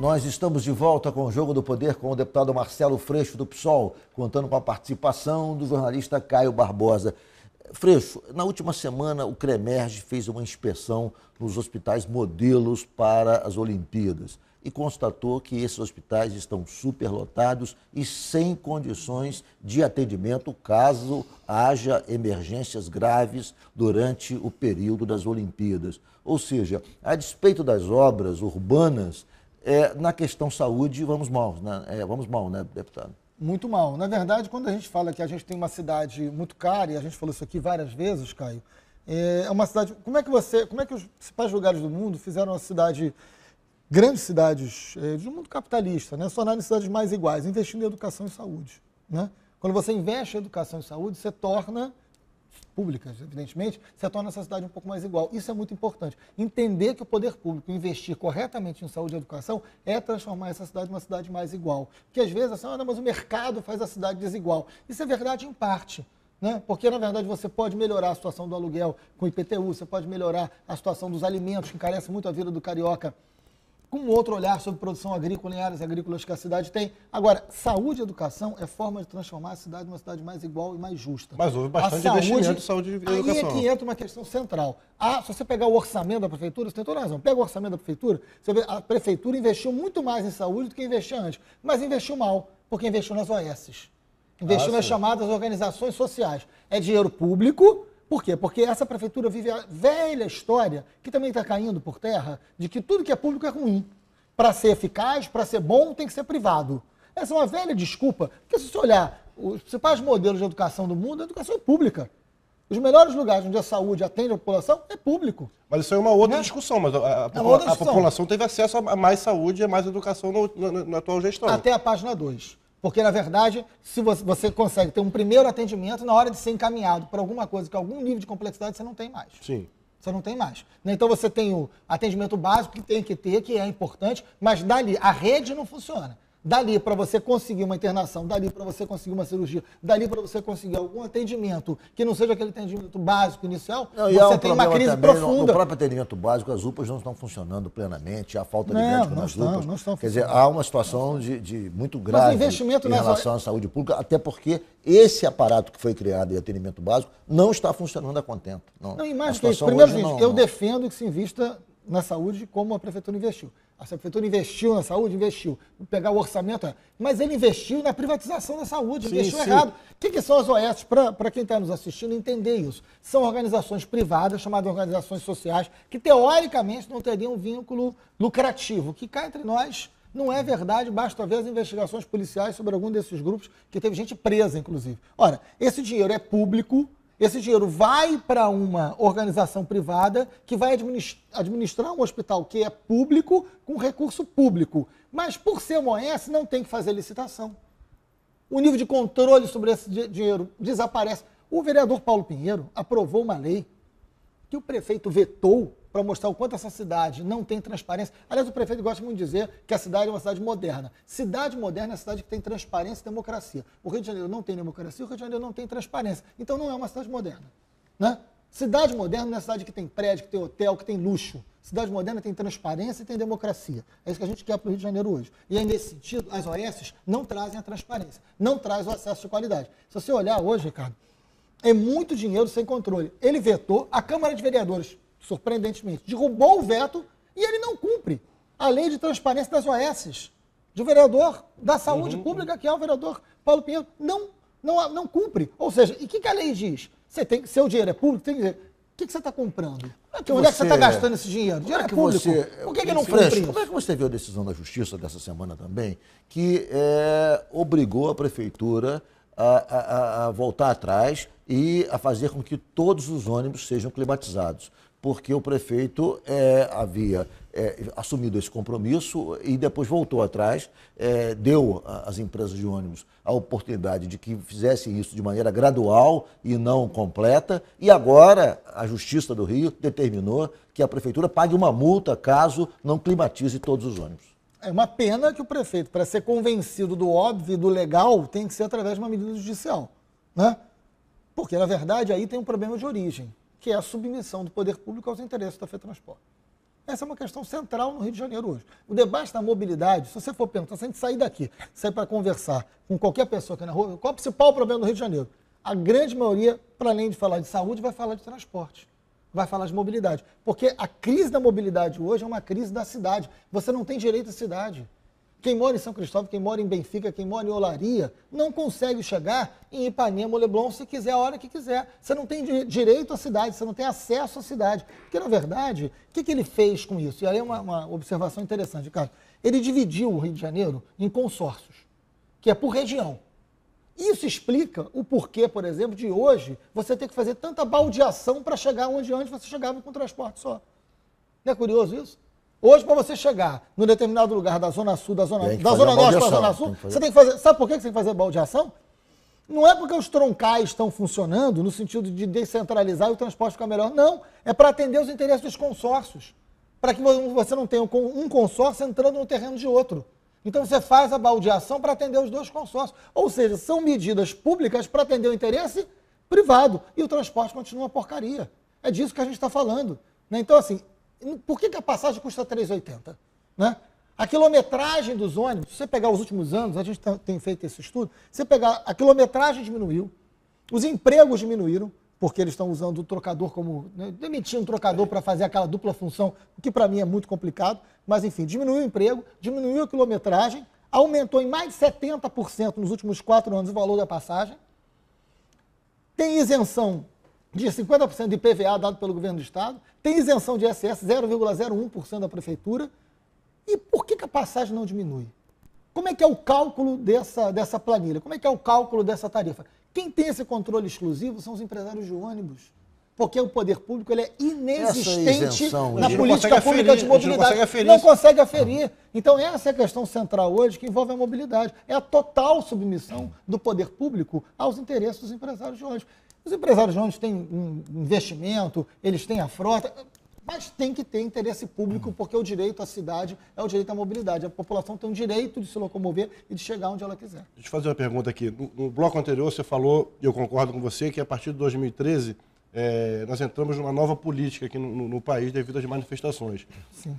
Nós estamos de volta com o Jogo do Poder com o deputado Marcelo Freixo do PSOL, contando com a participação do jornalista Caio Barbosa. Freixo, na última semana o CREMERGE fez uma inspeção nos hospitais modelos para as Olimpíadas e constatou que esses hospitais estão superlotados e sem condições de atendimento caso haja emergências graves durante o período das Olimpíadas. Ou seja, a despeito das obras urbanas, é, na questão saúde vamos mal, né? É, vamos mal, né, deputado? Muito mal. Na verdade, quando a gente fala que a gente tem uma cidade muito cara, e a gente falou isso aqui várias vezes, Caio, é, é uma cidade. Como é que você. Como é que os principais lugares do mundo fizeram uma cidade. Grandes cidades é, do mundo capitalista, né? Tornarem cidades mais iguais, investindo em educação e saúde. Né? Quando você investe em educação e saúde, você torna públicas, evidentemente, se torna essa cidade um pouco mais igual. Isso é muito importante. Entender que o poder público investir corretamente em saúde e educação é transformar essa cidade uma cidade mais igual. Porque às vezes, assim, ah, mas o mercado faz a cidade desigual. Isso é verdade em parte. Né? Porque, na verdade, você pode melhorar a situação do aluguel com IPTU, você pode melhorar a situação dos alimentos, que encarece muito a vida do carioca com outro olhar sobre produção agrícola em áreas agrícolas que a cidade tem. Agora, saúde e educação é forma de transformar a cidade numa cidade mais igual e mais justa. Mas houve bastante saúde, investimento em saúde e educação. Aí é que entra uma questão central. Ah, se você pegar o orçamento da prefeitura, você tem toda razão. Pega o orçamento da prefeitura, você vê, a prefeitura investiu muito mais em saúde do que investia antes. Mas investiu mal, porque investiu nas OSs. Investiu ah, nas chamadas organizações sociais. É dinheiro público por quê? Porque essa prefeitura vive a velha história, que também está caindo por terra, de que tudo que é público é ruim. Para ser eficaz, para ser bom, tem que ser privado. Essa é uma velha desculpa, porque se você olhar os principais modelos de educação do mundo, a é educação é pública. Os melhores lugares onde a saúde atende a população é público. Mas isso é uma outra né? discussão, mas a, a, é discussão. a, população teve acesso a mais saúde e a mais educação na atual gestão. Até a página 2. Porque, na verdade, se você, consegue ter um primeiro atendimento, na hora de ser encaminhado para alguma coisa, que é algum nível de complexidade, você não tem mais. Sim. Você não tem mais. Né? Então você tem o atendimento básico que tem que ter, que é importante, mas dali a rede não funciona dali para você conseguir uma internação, dali para você conseguir uma cirurgia, dali para você conseguir algum atendimento que não seja aquele atendimento básico inicial, não, você é um tem uma crise também, profunda. No, no próprio atendimento básico, as UPAs não estão funcionando plenamente, há falta de médico não nas estão, UPAs. Não estão Quer dizer, há uma situação de, de muito grave investimento em é relação à saúde pública, até porque esse aparato que foi criado de atendimento básico não está funcionando a contento. Não, não e mais que isso, primeiro, gente, eu defendo que se invista na saúde como a prefeitura investiu. A prefeitura investiu na saúde, investiu. pegar o orçamento, é. mas ele investiu na privatização da saúde, sim, investiu sim. errado. O que, que são as OS? Para quem está nos assistindo entender isso. São organizações privadas, chamadas organizações sociais, que teoricamente não teriam vínculo lucrativo, O que cá entre nós não é verdade, basta ver as investigações policiais sobre algum desses grupos, que teve gente presa, inclusive. Ora, esse dinheiro é público, esse dinheiro vai para uma organização privada que vai administrar um hospital que é público, com recurso público. Mas, por ser uma OS, não tem que fazer licitação. O nível de controle sobre esse dinheiro desaparece. O vereador Paulo Pinheiro aprovou uma lei que o prefeito vetou para mostrar o quanto essa cidade não tem transparência. Aliás, o prefeito gosta muito de dizer que a cidade é uma cidade moderna. Cidade moderna é a cidade que tem transparência e democracia. O Rio de Janeiro não tem democracia, o Rio de Janeiro não tem transparência. Então não é uma cidade moderna. Né? Cidade moderna não é cidade que tem prédio, que tem hotel, que tem luxo. Cidade moderna tem transparência e tem democracia. É isso que a gente quer para o Rio de Janeiro hoje. E aí, nesse sentido, as OS não trazem a transparência, não trazem o acesso de qualidade. Se você olhar hoje, Ricardo, é muito dinheiro sem controle. Ele vetou a Câmara de Vereadores surpreendentemente, derrubou o veto e ele não cumpre a lei de transparência das OS, do vereador da saúde uhum. pública, uhum. que é o vereador Paulo Pinheiro, não, não, não cumpre. Ou seja, e o que, que, a lei diz? Você tem, seu dinheiro é público, tem que dizer, o que, que você está comprando? É que Onde você... é que você está gastando esse dinheiro? O dinheiro é, é, público. Você... Por que, que não Freixo, Como é que você viu a decisão da Justiça dessa semana também, que é, obrigou a Prefeitura a, a, a voltar atrás e a fazer com que todos os ônibus sejam climatizados? porque o prefeito é, havia é, assumido esse compromisso e depois voltou atrás, é, deu às empresas de ônibus a oportunidade de que fizessem isso de maneira gradual e não completa, e agora a Justiça do Rio determinou que a prefeitura pague uma multa caso não climatize todos os ônibus. É uma pena que o prefeito, para ser convencido do óbvio e do legal, tem que ser através de uma medida judicial, né? Porque, na verdade, aí tem um problema de origem que é a submissão do poder público aos interesses da FETransport. Essa é uma questão central no Rio de Janeiro hoje. O debate da mobilidade, se você for perguntar, se a gente sair daqui, sair para conversar com qualquer pessoa aqui é na rua, qual é o principal problema do Rio de Janeiro? A grande maioria, para além de falar de saúde, vai falar de transporte, vai falar de mobilidade. Porque a crise da mobilidade hoje é uma crise da cidade. Você não tem direito à cidade. Quem mora em São Cristóvão, quem mora em Benfica, quem mora em Olaria, não consegue chegar em Ipanema ou Leblon se quiser, a hora que quiser. Você não tem direito à cidade, você não tem acesso à cidade. Porque, na verdade, o que, que ele fez com isso? E aí é uma, uma observação interessante, Ricardo. Ele dividiu o Rio de Janeiro em consórcios, que é por região. Isso explica o porquê, por exemplo, de hoje você ter que fazer tanta baldeação para chegar onde antes você chegava com transporte só. Não é curioso isso? Hoje, para você chegar num determinado lugar da Zona Sul, da Zona, da zona Norte para Zona Sul, tem fazer... você tem que fazer. Sabe por que você tem que fazer baldeação? Não é porque os troncais estão funcionando no sentido de descentralizar e o transporte ficar melhor. Não. É para atender os interesses dos consórcios. Para que você não tenha um consórcio entrando no terreno de outro. Então você faz a baldeação para atender os dois consórcios. Ou seja, são medidas públicas para atender o interesse privado. E o transporte continua uma porcaria. É disso que a gente está falando. Né? Então, assim, por que, que a passagem custa 3,80? Né? A quilometragem dos ônibus, se você pegar os últimos anos, a gente tá, tem feito esse estudo, se você pegar, a quilometragem diminuiu, os empregos diminuíram, porque eles estão usando o trocador como. Né, demitindo o trocador para fazer aquela dupla função, o que para mim é muito complicado, mas enfim, diminuiu o emprego, diminuiu a quilometragem, aumentou em mais de 70% nos últimos quatro anos o valor da passagem. Tem isenção de 50% de PVA dado pelo governo do Estado, tem isenção de SS 0,01% da prefeitura. E por que, que a passagem não diminui? Como é que é o cálculo dessa, dessa planilha? Como é que é o cálculo dessa tarifa? Quem tem esse controle exclusivo são os empresários de ônibus. Porque o poder público ele é inexistente isenção, na política pública aferir, de mobilidade. Não consegue, não consegue aferir. Então, essa é a questão central hoje que envolve a mobilidade. É a total submissão do poder público aos interesses dos empresários de ônibus. Os empresários de ônibus têm um investimento, eles têm a frota, mas tem que ter interesse público, porque o direito à cidade é o direito à mobilidade. A população tem o direito de se locomover e de chegar onde ela quiser. Deixa eu fazer uma pergunta aqui. No, no bloco anterior, você falou, e eu concordo com você, que a partir de 2013 é, eh, nós entramos numa nova política aqui no, no, no país devido às manifestações.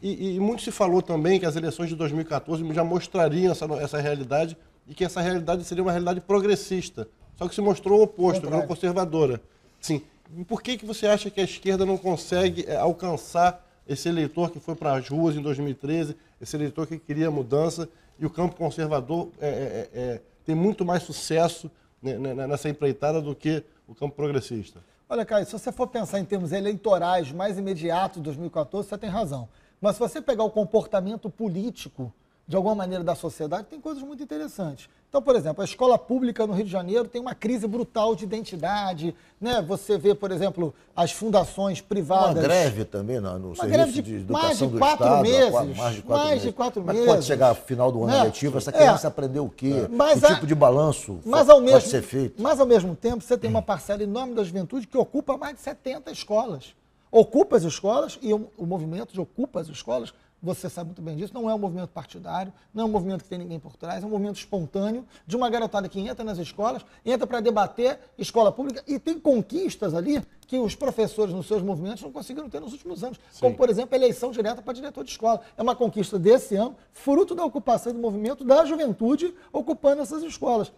E, e, muito se falou também que as eleições de 2014 já mostrariam essa, essa realidade e que essa realidade seria uma realidade progressista só que se mostrou o oposto, virou conservadora. Sim. Por que, que você acha que a esquerda não consegue é, alcançar esse eleitor que foi para as ruas em 2013, esse eleitor que queria mudança, e o campo conservador é, é, tem muito mais sucesso né, né, né, nessa empreitada do que o campo progressista? Olha, Caio, se você for pensar em termos eleitorais mais imediatos, de 2014, você tem razão. Mas se você pegar o comportamento político de alguma maneira, da sociedade, tem coisas muito interessantes. Então, por exemplo, a escola pública no Rio de Janeiro tem uma crise brutal de identidade. Né? Você vê, por exemplo, as fundações privadas. Uma greve também no, no serviço de, de educação mais de do quatro Estado. Meses, quatro, mais de quatro mais meses. De quatro mas meses. pode chegar ao final do ano né? letivo, essa criança é. aprendeu o quê? Mas que a... tipo de balanço mas ao pode mesmo, ser feito? Mas, ao mesmo tempo, você tem uma parcela enorme da juventude que ocupa mais de 70 escolas. Ocupa as escolas e o, o movimento de ocupa as escolas você sabe muito bem disso, não é um movimento partidário, não é um movimento que tem ninguém por trás, é um movimento espontâneo de uma garotada que entra nas escolas, entra para debater escola pública e tem conquistas ali que os professores nos seus movimentos não conseguiram ter nos últimos anos, Sim. como, por exemplo, a eleição direta para diretor de escola. É uma conquista desse ano, fruto da ocupação do movimento da juventude ocupando essas escolas.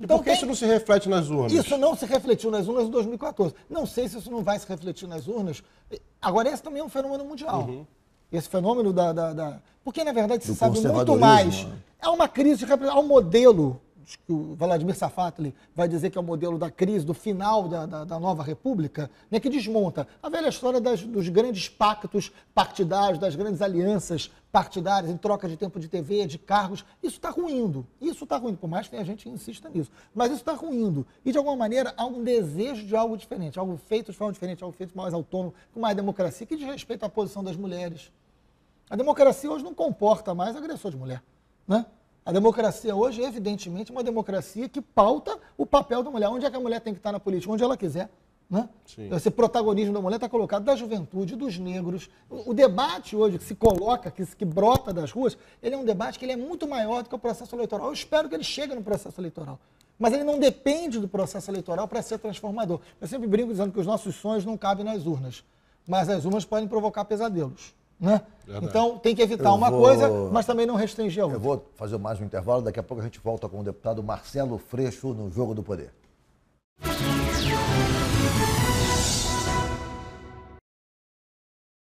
Então, e por que tem... isso não se reflete nas urnas? Isso não se refletiu nas urnas em 2014. Não sei se isso não vai se refletir nas urnas. Agora, esse também é um fenômeno mundial. Uhum esse fenômeno da. da, da... Porque, na verdade, se sabe muito mais. Né? É uma crise de há um modelo, que o Vladimir Safatli vai dizer que é o modelo da crise, do final da, da, da nova república, né, que desmonta a velha história das, dos grandes pactos partidários, das grandes alianças partidárias, em troca de tempo de TV, de cargos. Isso está ruindo. Isso está ruindo, por mais que a gente insista nisso. Mas isso está ruindo. E, de alguma maneira, há um desejo de algo diferente, algo feito de forma diferente, algo feito mais autônomo, com mais democracia, que diz respeito à posição das mulheres a democracia hoje não comporta mais agressor de mulher. Né? A democracia hoje, é evidentemente, uma democracia que pauta o papel da mulher. Onde é que a mulher tem que estar na política? Onde ela quiser. Né? Esse protagonismo da mulher está colocado da juventude, dos negros. O debate hoje que se coloca, que, que brota das ruas, ele é um debate que ele é muito maior do que o processo eleitoral. Eu espero que ele chegue no processo eleitoral. Mas ele não depende do processo eleitoral para ser transformador. Eu sempre brinco dizendo que os nossos sonhos não cabem nas urnas, mas as urnas podem provocar pesadelos. Né? Verdade. Então tem que evitar eu uma vou... coisa, mas também não restringir a outra. Eu vou fazer mais um intervalo, daqui a pouco a gente volta com o deputado Marcelo Freixo no Jogo do Poder.